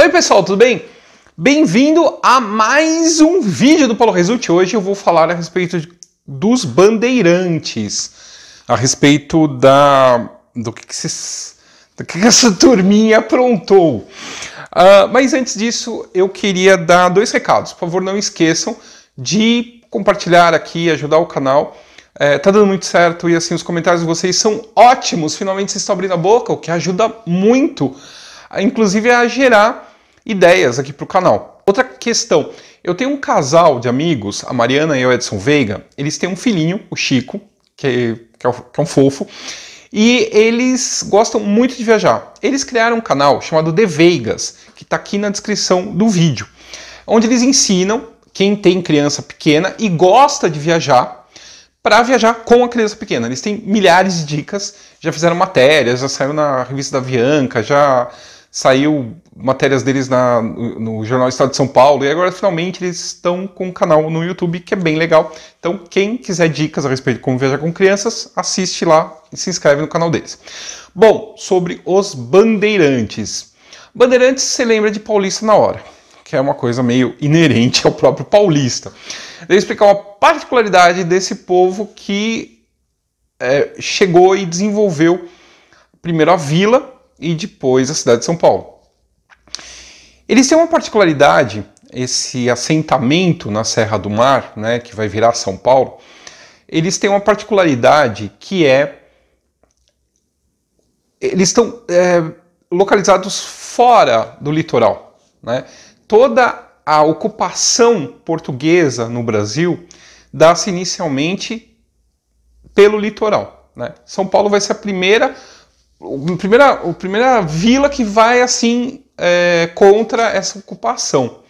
Oi pessoal, tudo bem? Bem-vindo a mais um vídeo do Paulo Result. Hoje eu vou falar a respeito de, dos bandeirantes, a respeito da do que, que, cês, do que, que essa turminha aprontou. Uh, mas antes disso, eu queria dar dois recados. Por favor, não esqueçam de compartilhar aqui, ajudar o canal. É, tá dando muito certo e assim os comentários de vocês são ótimos. Finalmente vocês estão abrindo a boca, o que ajuda muito, inclusive a gerar ideias aqui para o canal. Outra questão, eu tenho um casal de amigos, a Mariana e o Edson Veiga, eles têm um filhinho, o Chico, que, que é, é um fofo, e eles gostam muito de viajar. Eles criaram um canal chamado The Veigas, que está aqui na descrição do vídeo, onde eles ensinam quem tem criança pequena e gosta de viajar para viajar com a criança pequena. Eles têm milhares de dicas, já fizeram matérias, já saiu na revista da Avianca, já saiu matérias deles na, no Jornal Estado de São Paulo, e agora finalmente eles estão com um canal no YouTube que é bem legal. Então, quem quiser dicas a respeito de como viajar com crianças, assiste lá e se inscreve no canal deles. Bom, sobre os bandeirantes. Bandeirantes se lembra de paulista na hora, que é uma coisa meio inerente ao próprio paulista. Vou explicar uma particularidade desse povo que é, chegou e desenvolveu primeiro a vila e depois a cidade de São Paulo. Eles têm uma particularidade, esse assentamento na Serra do Mar, né, que vai virar São Paulo, eles têm uma particularidade que é eles estão é, localizados fora do litoral. Né? Toda a ocupação portuguesa no Brasil dá-se inicialmente pelo litoral. Né? São Paulo vai ser a primeira o primeira, a primeira vila que vai assim é, contra essa ocupação.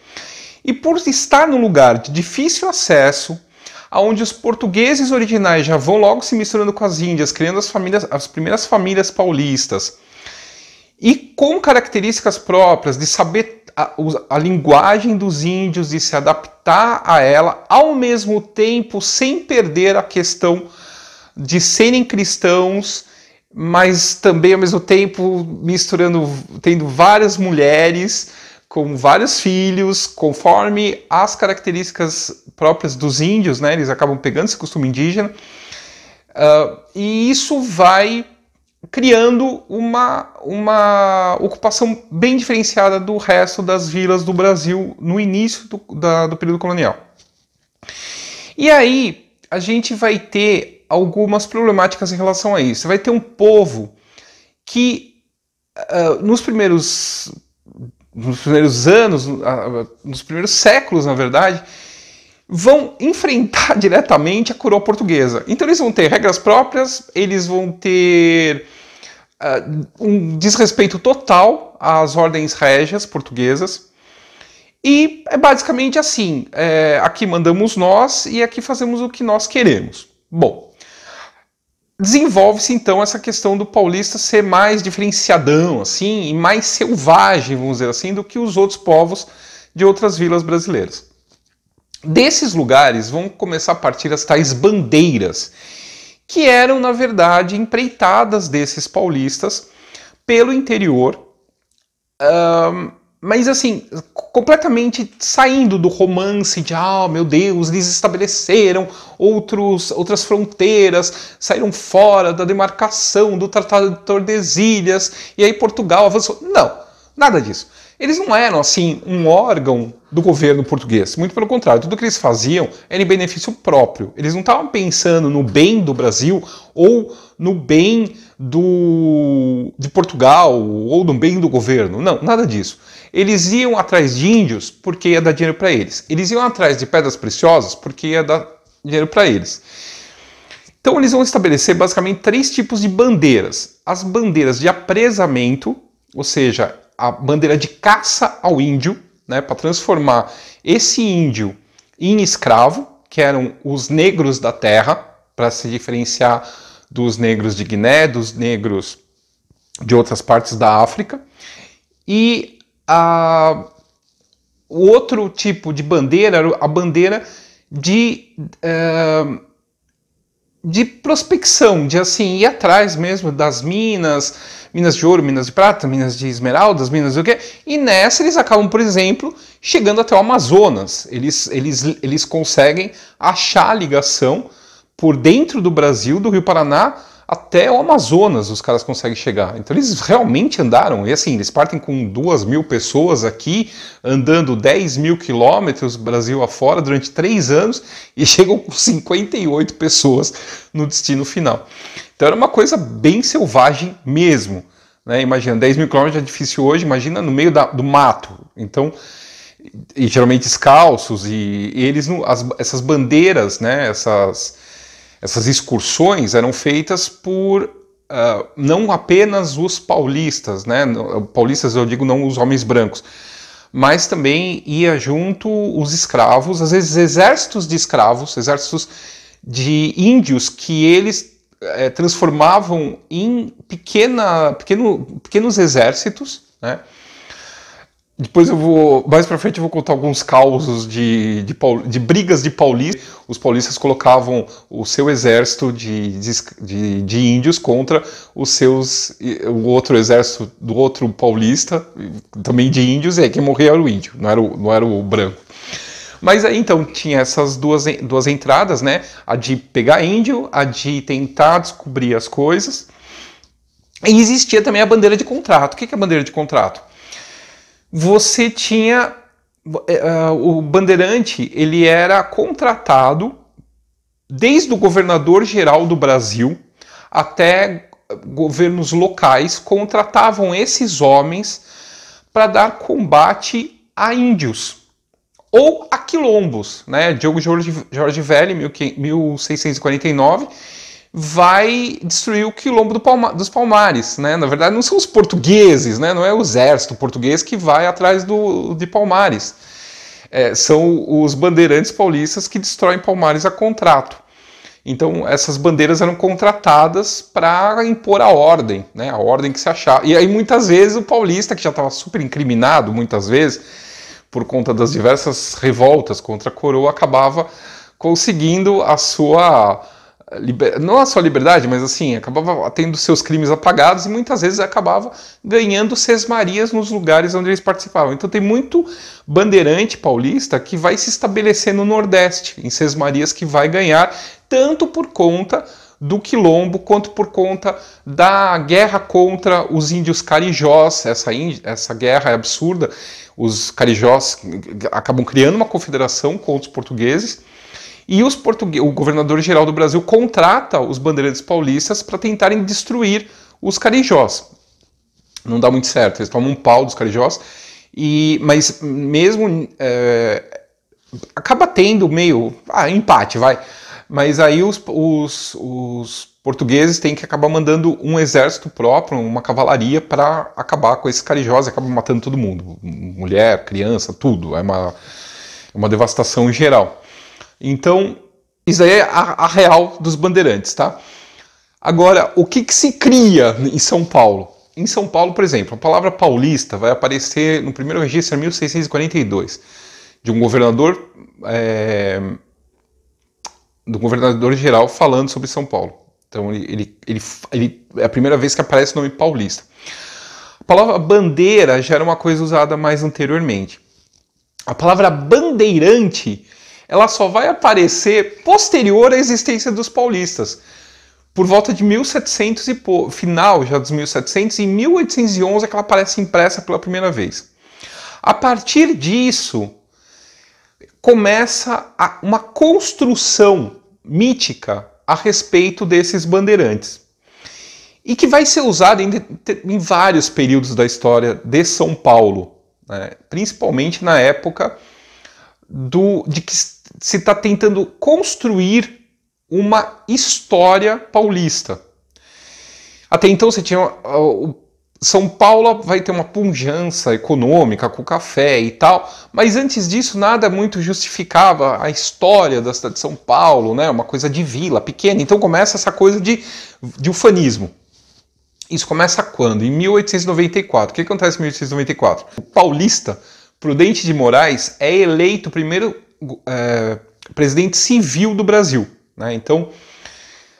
E por estar num lugar de difícil acesso, aonde os portugueses originais já vão logo se misturando com as índias, criando as famílias, as primeiras famílias paulistas, e com características próprias de saber a, a linguagem dos índios, de se adaptar a ela, ao mesmo tempo sem perder a questão de serem cristãos mas também ao mesmo tempo misturando, tendo várias mulheres com vários filhos, conforme as características próprias dos índios, né? Eles acabam pegando esse costume indígena. Uh, e isso vai criando uma, uma ocupação bem diferenciada do resto das vilas do Brasil no início do, da, do período colonial. E aí a gente vai ter algumas problemáticas em relação a isso. Você vai ter um povo que uh, nos primeiros nos primeiros anos, ah, nos primeiros séculos, na verdade, vão enfrentar diretamente a coroa portuguesa. Então eles vão ter regras próprias, eles vão ter uh, um desrespeito total às ordens régias portuguesas. E é basicamente assim: é, aqui mandamos nós e aqui fazemos o que nós queremos. Bom, desenvolve-se então essa questão do paulista ser mais diferenciadão, assim, e mais selvagem, vamos dizer assim, do que os outros povos de outras vilas brasileiras. Desses lugares vão começar a partir as tais bandeiras, que eram, na verdade, empreitadas desses paulistas pelo interior. Um, mas assim, completamente saindo do romance de, ah, oh, meu Deus, eles estabeleceram outros, outras fronteiras, saíram fora da demarcação do Tratado de Tordesilhas, e aí Portugal avançou. Não, nada disso. Eles não eram, assim, um órgão do governo português. Muito pelo contrário, tudo que eles faziam era em benefício próprio. Eles não estavam pensando no bem do Brasil ou no bem do, de Portugal ou no bem do governo. Não, nada disso. Eles iam atrás de índios porque ia dar dinheiro para eles. Eles iam atrás de pedras preciosas porque ia dar dinheiro para eles. Então eles vão estabelecer basicamente três tipos de bandeiras: as bandeiras de apresamento, ou seja, a bandeira de caça ao índio, né, para transformar esse índio em escravo, que eram os negros da terra, para se diferenciar dos negros de Guiné, dos negros de outras partes da África, e a, o outro tipo de bandeira era a bandeira de, eh, de prospecção, de assim ir atrás mesmo das minas, minas de ouro, minas de prata, minas de esmeraldas, minas do que. E nessa eles acabam, por exemplo, chegando até o Amazonas. Eles, eles, eles conseguem achar a ligação por dentro do Brasil, do Rio Paraná, até o Amazonas os caras conseguem chegar. Então eles realmente andaram, e assim, eles partem com duas mil pessoas aqui, andando 10 mil quilômetros Brasil afora durante três anos e chegam com 58 pessoas no destino final. Então era uma coisa bem selvagem mesmo. Né? Imagina, 10 mil quilômetros é difícil hoje, imagina no meio da, do mato. Então, e geralmente descalços, e, e eles, as, essas bandeiras, né, essas essas excursões eram feitas por uh, não apenas os paulistas, né? Paulistas eu digo não os homens brancos, mas também ia junto os escravos, às vezes exércitos de escravos, exércitos de índios que eles é, transformavam em pequena, pequeno, pequenos exércitos, né? Depois eu vou. Mais pra frente eu vou contar alguns causos de, de, de brigas de paulistas. Os paulistas colocavam o seu exército de, de, de, índios contra os seus. o outro exército do outro paulista, também de índios, e aí quem morria era o índio, não era o, não era o branco. Mas aí então tinha essas duas, duas entradas, né? A de pegar índio, a de tentar descobrir as coisas. E existia também a bandeira de contrato. O que é a bandeira de contrato? você tinha uh, o Bandeirante, ele era contratado desde o governador geral do Brasil até governos locais contratavam esses homens para dar combate a índios ou a quilombos, né? Diogo Jorge, Jorge Velho, 1649, vai destruir o quilombo do Palma, dos Palmares, né? Na verdade, não são os portugueses, né? Não é o exército português que vai atrás do, de Palmares. É, são os bandeirantes paulistas que destroem Palmares a contrato. Então, essas bandeiras eram contratadas para impor a ordem, né? A ordem que se achava. E aí, muitas vezes, o paulista, que já estava super incriminado, muitas vezes, por conta das diversas revoltas contra a coroa, acabava conseguindo a sua liber... não a é sua liberdade, mas assim, acabava tendo seus crimes apagados e muitas vezes acabava ganhando sesmarias nos lugares onde eles participavam. Então tem muito bandeirante paulista que vai se estabelecer no Nordeste, em sesmarias que vai ganhar, tanto por conta do quilombo, quanto por conta da guerra contra os índios carijós. Essa, essa guerra é absurda. Os carijós acabam criando uma confederação contra os portugueses e os portugueses, o governador geral do Brasil contrata os bandeirantes paulistas para tentarem destruir os carijós. Não dá muito certo, eles tomam um pau dos carijós. E, mas mesmo é, acaba tendo meio ah, empate, vai. Mas aí os, os, os portugueses têm que acabar mandando um exército próprio, uma cavalaria, para acabar com esses carijós e acabam matando todo mundo: mulher, criança, tudo. É uma, é uma devastação geral. Então, isso aí é a, a real dos bandeirantes, tá? Agora, o que, que se cria em São Paulo? Em São Paulo, por exemplo, a palavra paulista vai aparecer no primeiro registro em 1642, de um governador, é, eh, do governador geral falando sobre São Paulo. Então, ele, ele, ele, ele, é a primeira vez que aparece o nome paulista. A palavra bandeira já era uma coisa usada mais anteriormente. A palavra bandeirante ela só vai aparecer posterior à existência dos paulistas. Por volta de 1700 e final já dos 1700, em 1811 é que ela aparece impressa pela primeira vez. A partir disso, começa uma construção mítica a respeito desses bandeirantes. E que vai ser usada em, em vários períodos da história de São Paulo, né? principalmente na época do, de que se está tentando construir uma história paulista. Até então você tinha ah, São Paulo vai ter uma pujança econômica com café e tal, mas antes disso nada muito justificava a história da cidade de São Paulo, né? Uma coisa de vila pequena. Então começa essa coisa de, de ufanismo. Isso começa quando? Em 1894. O que acontece em 1894? O paulista Prudente de Moraes é eleito primeiro é, presidente civil do Brasil. Né? Então,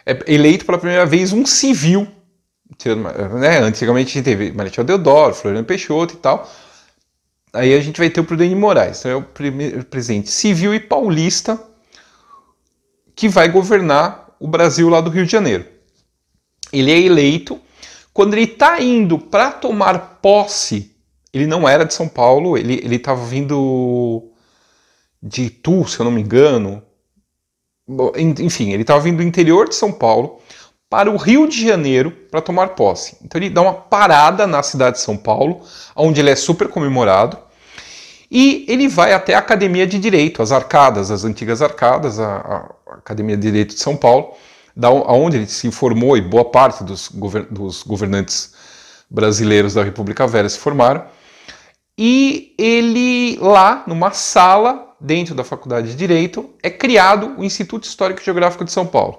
é eleito pela primeira vez um civil. Né? Antigamente teve Marechal Deodoro, Floriano Peixoto e tal. Aí a gente vai ter o Prudente Moraes. Então é o primeiro presidente civil e paulista que vai governar o Brasil lá do Rio de Janeiro. Ele é eleito. Quando ele está indo para tomar posse, ele não era de São Paulo, ele estava vindo de Itu, se eu não me engano. Enfim, ele estava vindo do interior de São Paulo para o Rio de Janeiro para tomar posse. Então ele dá uma parada na cidade de São Paulo, onde ele é super comemorado, e ele vai até a Academia de Direito, as arcadas, as antigas arcadas, a, a Academia de Direito de São Paulo, da onde ele se formou e boa parte dos, govern dos governantes brasileiros da República Velha se formaram. E ele lá, numa sala, dentro da Faculdade de Direito, é criado o Instituto Histórico e Geográfico de São Paulo.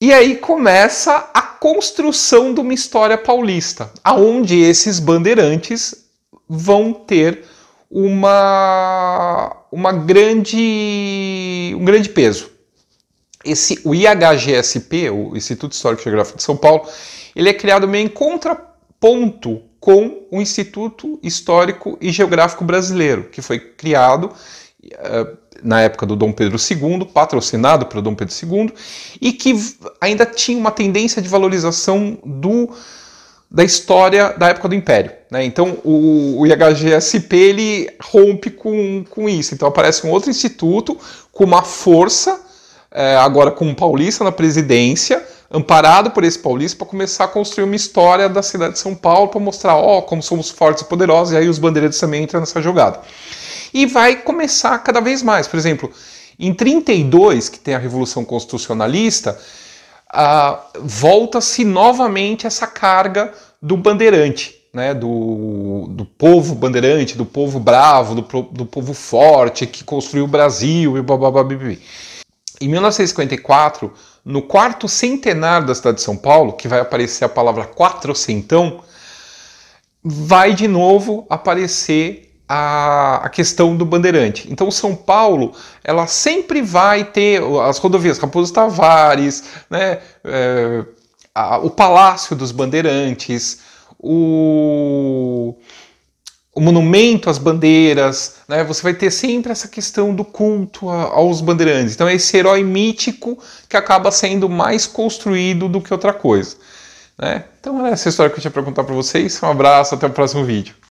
E aí começa a construção de uma história paulista, aonde esses bandeirantes vão ter uma, uma grande, um grande peso. Esse, o IHGSP, o Instituto Histórico e Geográfico de São Paulo, ele é criado meio em contraponto com o Instituto Histórico e Geográfico Brasileiro, que foi criado eh, na época do Dom Pedro II, patrocinado pelo Dom Pedro II, e que ainda tinha uma tendência de valorização do da história da época do Império. Né? Então o, o IHGSP ele rompe com, com isso. Então aparece um outro instituto com uma força, é, agora com um paulista na presidência, amparado por esse paulista para começar a construir uma história da cidade de São Paulo para mostrar, ó, como somos fortes e poderosos, e aí os bandeirantes também entram nessa jogada. E vai começar cada vez mais. Por exemplo, em 32, que tem a Revolução Constitucionalista, volta-se novamente essa carga do bandeirante, né, do, do povo bandeirante, do povo bravo, do, do povo forte que construiu o Brasil e blá blá blá. blá. Em 1954, no quarto centenário da cidade de São Paulo, que vai aparecer a palavra quatrocentão, vai de novo aparecer a, a, questão do bandeirante. Então, São Paulo, ela sempre vai ter as rodovias Raposo Tavares, né, é, a, o Palácio dos Bandeirantes, o o monumento às bandeiras, né? Você vai ter sempre essa questão do culto aos bandeirantes. Então é esse herói mítico que acaba sendo mais construído do que outra coisa, né? Então é essa história que eu tinha para contar para vocês. Um abraço, até o próximo vídeo.